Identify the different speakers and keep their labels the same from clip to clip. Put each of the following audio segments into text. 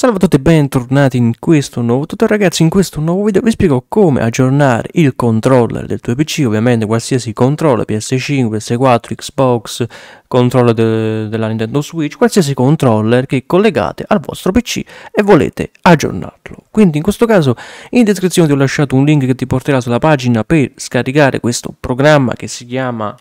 Speaker 1: Salve a tutti e bentornati in questo nuovo tutorial ragazzi, in questo nuovo video vi spiego come aggiornare il controller del tuo PC, ovviamente qualsiasi controller, PS5, PS4, Xbox, controller de della Nintendo Switch, qualsiasi controller che collegate al vostro PC e volete aggiornarlo. Quindi in questo caso in descrizione ti ho lasciato un link che ti porterà sulla pagina per scaricare questo programma che si chiama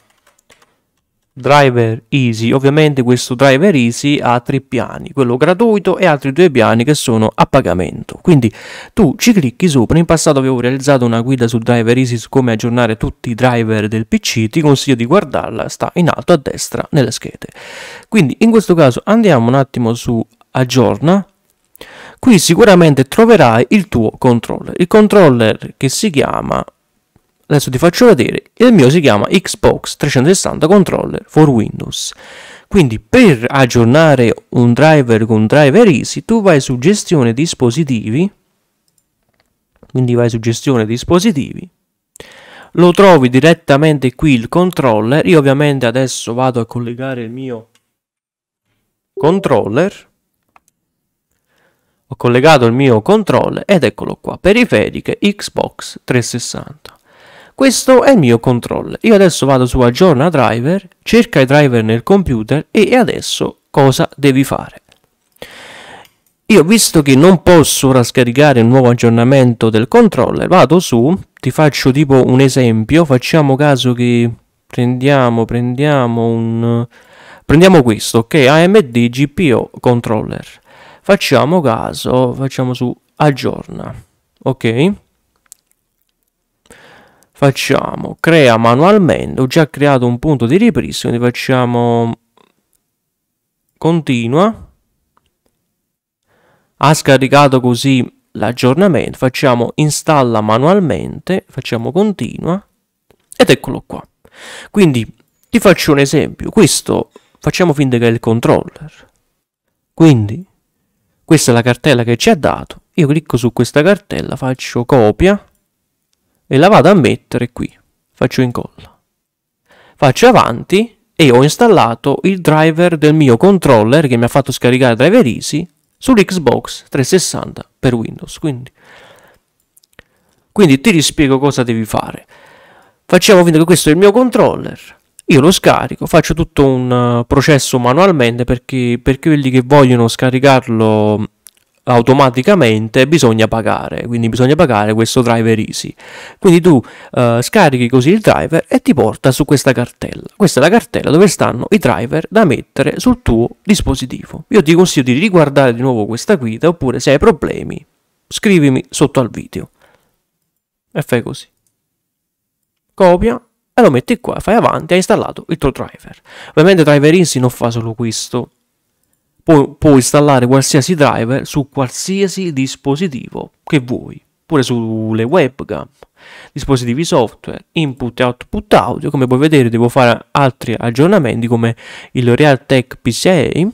Speaker 1: driver easy ovviamente questo driver easy ha tre piani quello gratuito e altri due piani che sono a pagamento quindi tu ci clicchi sopra in passato avevo realizzato una guida su driver easy su come aggiornare tutti i driver del pc ti consiglio di guardarla sta in alto a destra nelle schede quindi in questo caso andiamo un attimo su aggiorna qui sicuramente troverai il tuo controller il controller che si chiama Adesso ti faccio vedere, il mio si chiama Xbox 360 Controller for Windows. Quindi per aggiornare un driver con driver easy, tu vai su gestione dispositivi, quindi vai su gestione dispositivi, lo trovi direttamente qui il controller, io ovviamente adesso vado a collegare il mio controller, ho collegato il mio controller ed eccolo qua, periferiche Xbox 360. Questo è il mio control. Io adesso vado su aggiorna driver, cerca i driver nel computer e adesso cosa devi fare? Io visto che non posso ora scaricare il nuovo aggiornamento del controller, vado su, ti faccio tipo un esempio, facciamo caso che prendiamo, prendiamo un... Prendiamo questo, ok? AMD GPO controller. Facciamo caso, facciamo su aggiorna, ok? facciamo crea manualmente ho già creato un punto di ripristino quindi facciamo continua ha scaricato così l'aggiornamento facciamo installa manualmente facciamo continua ed eccolo qua quindi ti faccio un esempio questo facciamo finta che è il controller quindi questa è la cartella che ci ha dato io clicco su questa cartella faccio copia e la vado a mettere qui. Faccio incolla. Faccio avanti e ho installato il driver del mio controller che mi ha fatto scaricare Driver Easy sull'Xbox 360 per Windows. Quindi, quindi ti rispiego cosa devi fare. Facciamo finta che questo è il mio controller. Io lo scarico, faccio tutto un eh, processo manualmente perché per quelli che vogliono scaricarlo automaticamente bisogna pagare, quindi bisogna pagare questo driver easy. Quindi tu eh, scarichi così il driver e ti porta su questa cartella. Questa è la cartella dove stanno i driver da mettere sul tuo dispositivo. Io ti consiglio di riguardare di nuovo questa guida oppure se hai problemi scrivimi sotto al video. E fai così. Copia e lo metti qua, fai avanti, hai installato il tuo driver. Ovviamente driver easy non fa solo questo Pu- puoi installare qualsiasi driver su qualsiasi dispositivo che vuoi, pure sulle webcam, dispositivi software, input e output audio. Come puoi vedere, devo fare altri aggiornamenti come il Realtek p PCI.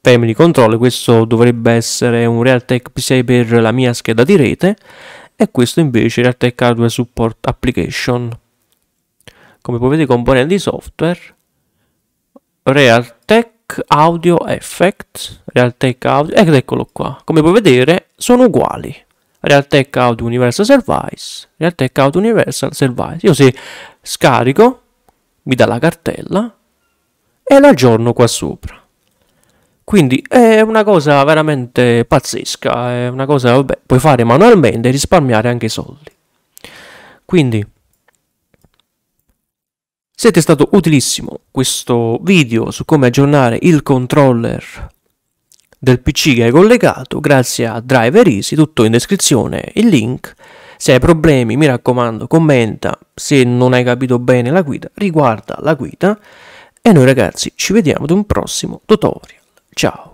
Speaker 1: Family Control, questo dovrebbe essere un Realtek P6 per la mia scheda di rete e questo invece Realtek Hardware Support Application. Come puoi vedere componenti software, Realtek Audio Effect, Realtek Audio, ed ecco, eccolo qua. Come puoi vedere sono uguali. Realtek Audio Universal Service, Realtek Audio Universal Service. Io se scarico, mi dà la cartella e l'aggiorno qua sopra. Quindi è una cosa veramente pazzesca, è una cosa che puoi fare manualmente e risparmiare anche soldi. Quindi se ti è stato utilissimo questo video su come aggiornare il controller del PC che hai collegato, grazie a Driver Easy, tutto in descrizione, il link. Se hai problemi, mi raccomando, commenta. Se non hai capito bene la guida, riguarda la guida. E noi ragazzi ci vediamo ad un prossimo tutorial. Ciao!